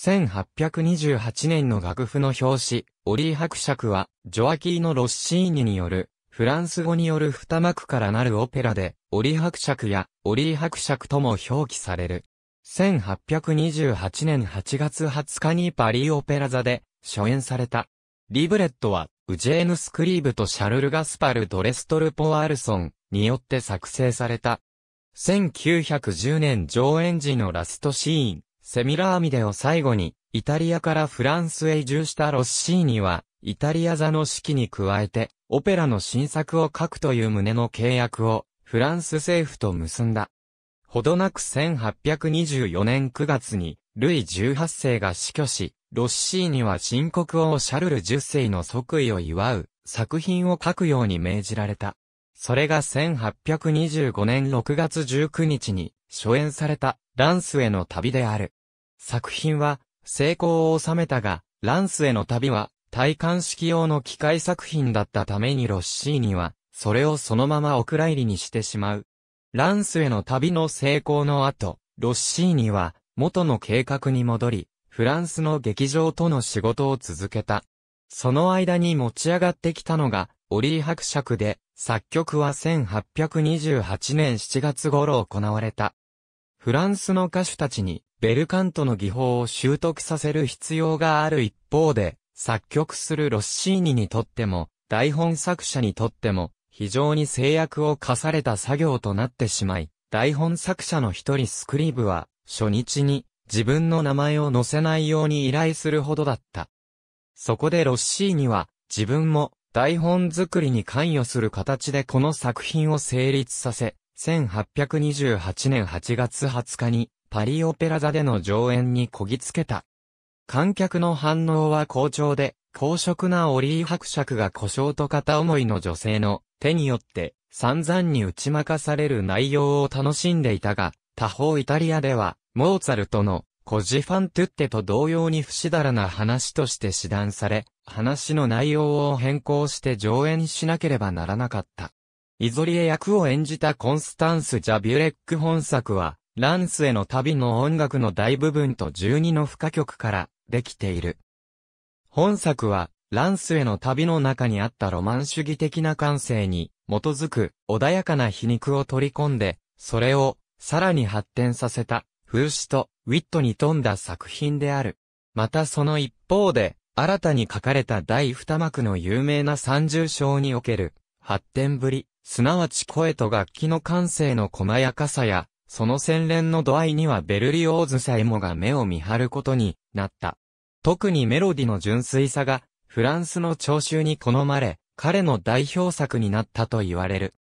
1828年の楽譜の表紙、オリー伯爵は、ジョアキーのロッシーニによる、フランス語による二幕からなるオペラで、オリー伯爵や、オリー伯爵とも表記される。1828年8月20日にパリーオペラ座で、初演された。リブレットは、ウジェーヌ・スクリーブとシャルル・ガスパル・ドレストル・ポワールソンによって作成された。1910年上演時のラストシーン、セミラーミデを最後に、イタリアからフランスへ移住したロッシーニは、イタリア座の指揮に加えて、オペラの新作を書くという旨の契約を、フランス政府と結んだ。ほどなく1824年9月に、ルイ18世が死去し、ロッシーニは新国王シャルル10世の即位を祝う、作品を書くように命じられた。それが1825年6月19日に、初演された、ランスへの旅である。作品は成功を収めたが、ランスへの旅は体感式用の機械作品だったためにロッシーニは、それをそのままお蔵入りにしてしまう。ランスへの旅の成功の後、ロッシーニは元の計画に戻り、フランスの劇場との仕事を続けた。その間に持ち上がってきたのが、オリー伯爵で、作曲は1828年7月頃行われた。フランスの歌手たちにベルカントの技法を習得させる必要がある一方で、作曲するロッシーニにとっても、台本作者にとっても、非常に制約を課された作業となってしまい、台本作者の一人スクリーブは、初日に自分の名前を載せないように依頼するほどだった。そこでロッシーニは、自分も台本作りに関与する形でこの作品を成立させ、1828年8月20日にパリオペラ座での上演にこぎつけた。観客の反応は好調で、公職なオリー伯爵が故障と片思いの女性の手によって散々に打ち負かされる内容を楽しんでいたが、他方イタリアでは、モーツァルトのコジファントゥッテと同様に不死だらな話として指弾され、話の内容を変更して上演しなければならなかった。イゾリエ役を演じたコンスタンス・ジャビュレック本作は、ランスへの旅の音楽の大部分と12の不可曲からできている。本作は、ランスへの旅の中にあったロマン主義的な感性に基づく穏やかな皮肉を取り込んで、それをさらに発展させた風刺とウィットに富んだ作品である。またその一方で、新たに書かれた第二幕の有名な三重章における発展ぶり、すなわち声と楽器の感性の細やかさや、その洗練の度合いにはベルリオーズさえもが目を見張ることになった。特にメロディの純粋さが、フランスの聴衆に好まれ、彼の代表作になったと言われる。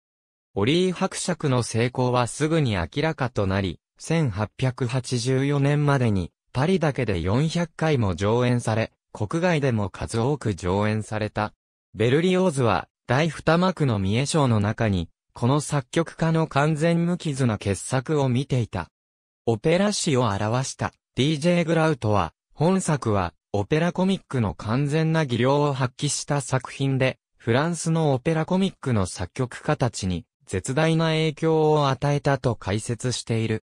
オリー伯爵の成功はすぐに明らかとなり、1884年までに、パリだけで400回も上演され、国外でも数多く上演された。ベルリオーズは、第二幕の三重賞の中に、この作曲家の完全無傷な傑作を見ていた。オペラ史を表した DJ グラウトは、本作はオペラコミックの完全な技量を発揮した作品で、フランスのオペラコミックの作曲家たちに絶大な影響を与えたと解説している。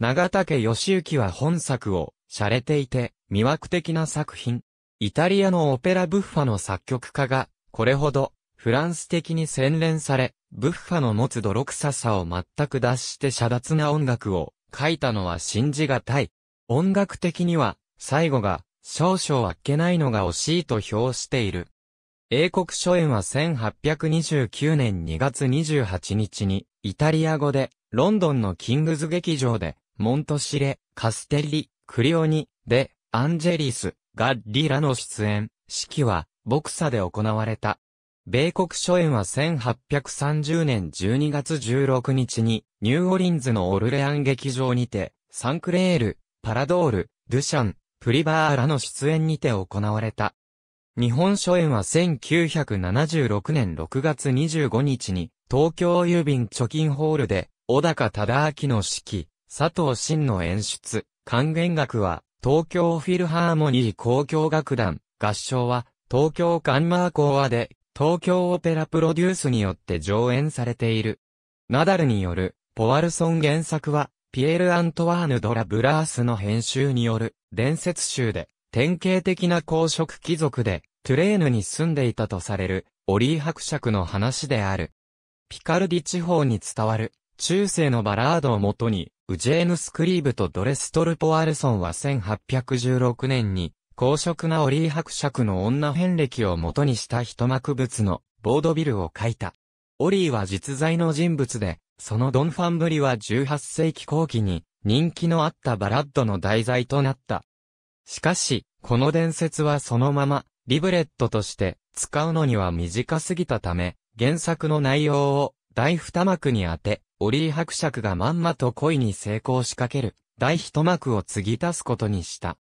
長竹義行は本作を、洒落ていて、魅惑的な作品。イタリアのオペラブッファの作曲家が、これほど、フランス的に洗練され、ブッファの持つ泥臭さを全く脱して遮奪な音楽を書いたのは信じがたい。音楽的には、最後が、少々あっけないのが惜しいと評している。英国初演は1829年2月28日に、イタリア語で、ロンドンのキングズ劇場で、モントシレ、カステリ、クリオニ、で、アンジェリス、ガッリラの出演、式は、ボクサで行われた。米国初演は1830年12月16日に、ニューオリンズのオルレアン劇場にて、サンクレール、パラドール、ルシャン、プリバーラの出演にて行われた。日本初演は1976年6月25日に、東京郵便貯金ホールで、小高忠明の指揮、佐藤真の演出、還元楽は、東京フィルハーモニー交響楽団、合唱は、東京カンマーー話で、東京オペラプロデュースによって上演されている。ナダルによる、ポワルソン原作は、ピエール・アントワーヌ・ドラ・ブラースの編集による、伝説集で、典型的な公職貴族で、トゥレーヌに住んでいたとされる、オリー伯爵の話である。ピカルディ地方に伝わる、中世のバラードをもとに、ウジェーヌ・スクリーブとドレストル・ポワルソンは1816年に、公職なオリー伯爵の女遍歴を元にした一幕物のボードビルを描いた。オリーは実在の人物で、そのドンファンブリは18世紀後期に人気のあったバラッドの題材となった。しかし、この伝説はそのまま、リブレットとして使うのには短すぎたため、原作の内容を第二幕に当て、オリー伯爵がまんまと恋に成功しかける、第一幕を継ぎ足すことにした。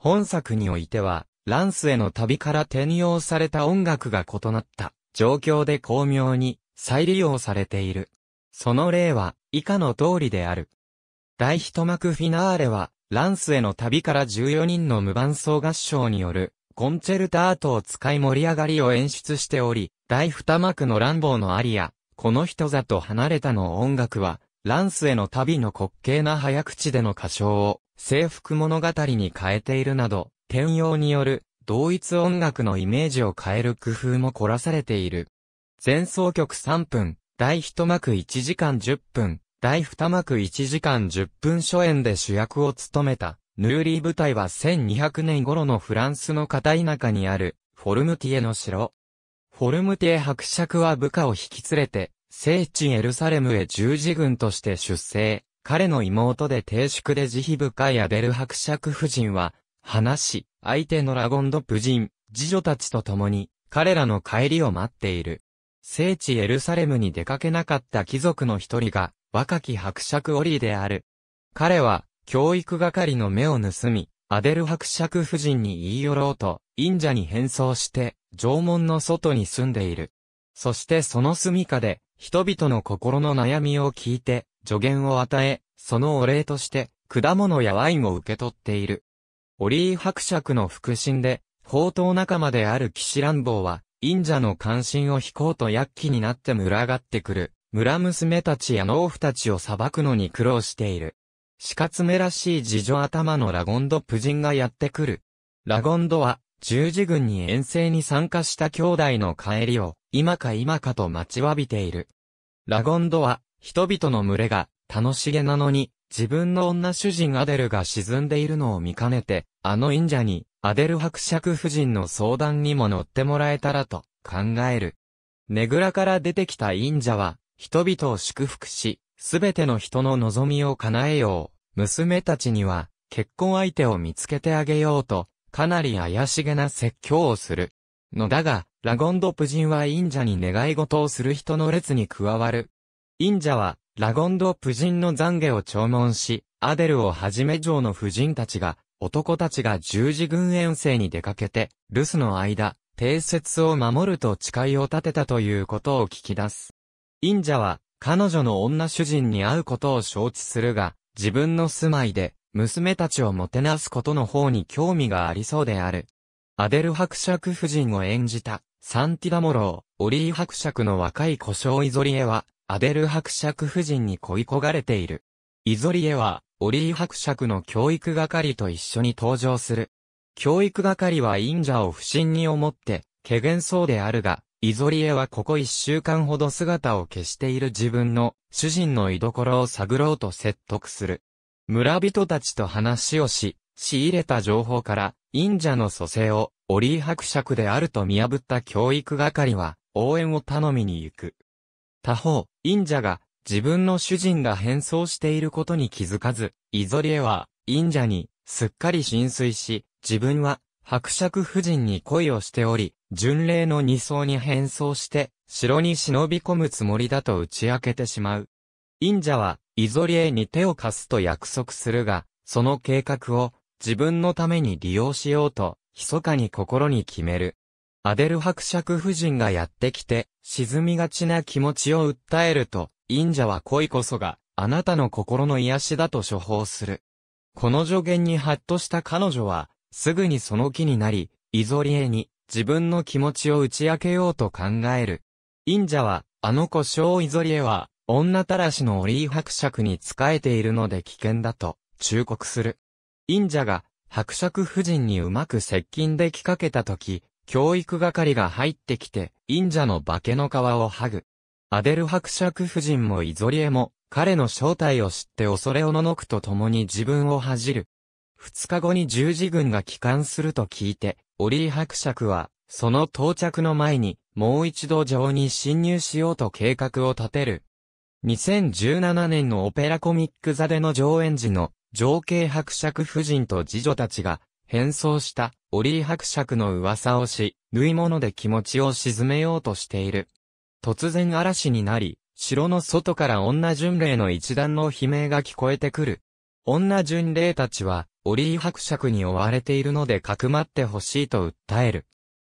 本作においては、ランスへの旅から転用された音楽が異なった状況で巧妙に再利用されている。その例は以下の通りである。大一幕フィナーレは、ランスへの旅から14人の無伴奏合唱によるコンチェルタートを使い盛り上がりを演出しており、第二幕の乱暴のアリア、この人里離れたの音楽は、ランスへの旅の滑稽な早口での歌唱を制服物語に変えているなど、転用による同一音楽のイメージを変える工夫も凝らされている。前奏曲3分、第1幕1時間10分、第2幕1時間10分初演で主役を務めた、ヌーリー舞台は1200年頃のフランスの片田舎にある、フォルムティエの城。フォルムティエ伯爵は部下を引き連れて、聖地エルサレムへ十字軍として出征。彼の妹で低粛で慈悲深いアデル伯爵夫人は、話し、相手のラゴンド夫人、次女たちと共に、彼らの帰りを待っている。聖地エルサレムに出かけなかった貴族の一人が、若き伯爵オリーである。彼は、教育係の目を盗み、アデル伯爵夫人に言い寄ろうと、忍者に変装して、縄文の外に住んでいる。そしてその住処で、人々の心の悩みを聞いて、助言を与え、そのお礼として、果物やワインを受け取っている。オリー伯爵の腹心で、宝刀仲間である騎士乱暴は、忍者の関心を引こうと躍起になって群がってくる、村娘たちや農夫たちを裁くのに苦労している。死活めらしい自助頭のラゴンド夫人がやってくる。ラゴンドは、十字軍に遠征に参加した兄弟の帰りを、今か今かと待ちわびている。ラゴンドは、人々の群れが、楽しげなのに、自分の女主人アデルが沈んでいるのを見かねて、あの忍者に、アデル伯爵夫人の相談にも乗ってもらえたらと、考える。ねぐらから出てきた忍者は、人々を祝福し、すべての人の望みを叶えよう。娘たちには、結婚相手を見つけてあげようと、かなり怪しげな説教をする。のだが、ラゴンド夫人は忍者に願い事をする人の列に加わる。インジャは、ラゴンド夫人の懺悔を弔問し、アデルをはじめ城の夫人たちが、男たちが十字軍遠征に出かけて、留守の間、定説を守ると誓いを立てたということを聞き出す。インジャは、彼女の女主人に会うことを承知するが、自分の住まいで、娘たちをもてなすことの方に興味がありそうである。アデル伯爵夫人を演じた、サンティダモロー、オリー伯爵の若い故障イゾリエは、アデル伯爵夫人に恋焦がれている。イゾリエは、オリー伯爵の教育係と一緒に登場する。教育係は忍者を不審に思って、懸げそうであるが、イゾリエはここ一週間ほど姿を消している自分の主人の居所を探ろうと説得する。村人たちと話をし、仕入れた情報から、忍者の蘇生を、オリー伯爵であると見破った教育係は、応援を頼みに行く。他方、忍者が自分の主人が変装していることに気づかず、イゾリエは忍者にすっかり浸水し、自分は伯爵夫人に恋をしており、巡礼の二層に変装して、城に忍び込むつもりだと打ち明けてしまう。忍者は、イゾリエに手を貸すと約束するが、その計画を自分のために利用しようと、密かに心に決める。アデル伯爵夫人がやってきて、沈みがちな気持ちを訴えると、忍者は恋こそが、あなたの心の癒しだと処方する。この助言にハッとした彼女は、すぐにその気になり、イゾリエに、自分の気持ちを打ち明けようと考える。忍者は、あの故障イゾリエは、女たらしのオリー伯爵に仕えているので危険だと、忠告する。忍者が、伯爵夫人にうまく接近できかけたとき、教育係が入ってきて、忍者の化けの皮を剥ぐ。アデル伯爵夫人もイゾリエも、彼の正体を知って恐れをののくと共に自分を恥じる。二日後に十字軍が帰還すると聞いて、オリー伯爵は、その到着の前に、もう一度城に侵入しようと計画を立てる。2017年のオペラコミック座での上演時の、情景伯爵夫人と次女たちが、変装した、オリー伯爵の噂をし、縫い物で気持ちを沈めようとしている。突然嵐になり、城の外から女巡礼の一団の悲鳴が聞こえてくる。女巡礼たちは、オリー伯爵に追われているのでかくまってほしいと訴える。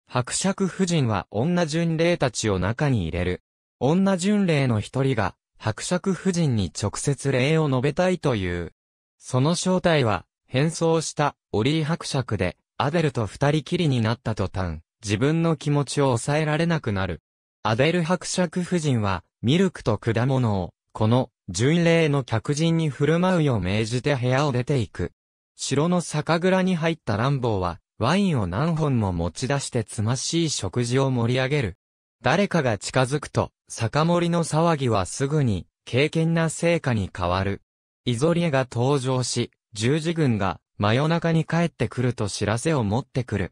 伯爵夫人は女巡礼たちを中に入れる。女巡礼の一人が、伯爵夫人に直接礼を述べたいという。その正体は、変装したオリー伯爵で、アデルと二人きりになった途端、自分の気持ちを抑えられなくなる。アデル伯爵夫人は、ミルクと果物を、この、巡礼の客人に振る舞うよう命じて部屋を出ていく。城の酒蔵に入った乱暴は、ワインを何本も持ち出してつましい食事を盛り上げる。誰かが近づくと、酒盛りの騒ぎはすぐに、敬虔な成果に変わる。イゾリエが登場し、十字軍が真夜中に帰ってくると知らせを持ってくる。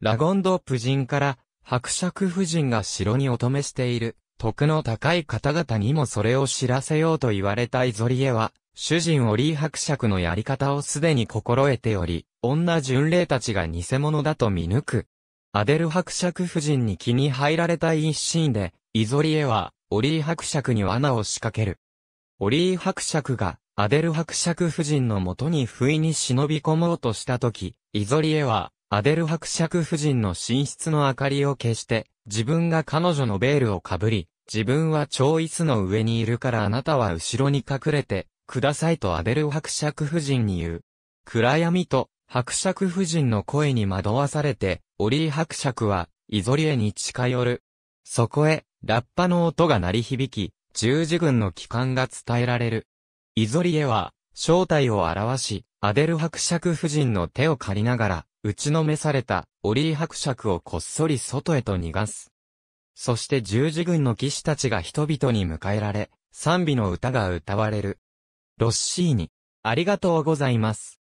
ラゴンド夫人から伯爵夫人が城にお止めしている、徳の高い方々にもそれを知らせようと言われたイゾリエは、主人オリー伯爵のやり方をすでに心得ており、女巡礼たちが偽物だと見抜く。アデル伯爵夫人に気に入られたい一心で、イゾリエは、オリー伯爵に罠を仕掛ける。オリー伯爵が、アデル伯爵夫人のもとに不意に忍び込もうとしたとき、イゾリエは、アデル伯爵夫人の寝室の明かりを消して、自分が彼女のベールをかぶり、自分は超椅子の上にいるからあなたは後ろに隠れて、くださいとアデル伯爵夫人に言う。暗闇と伯爵夫人の声に惑わされて、オリー伯爵は、イゾリエに近寄る。そこへ、ラッパの音が鳴り響き、十字軍の帰還が伝えられる。イゾリエは、正体を表し、アデル伯爵夫人の手を借りながら、打ちのめされた、オリー伯爵をこっそり外へと逃がす。そして十字軍の騎士たちが人々に迎えられ、賛美の歌が歌われる。ロッシーに、ありがとうございます。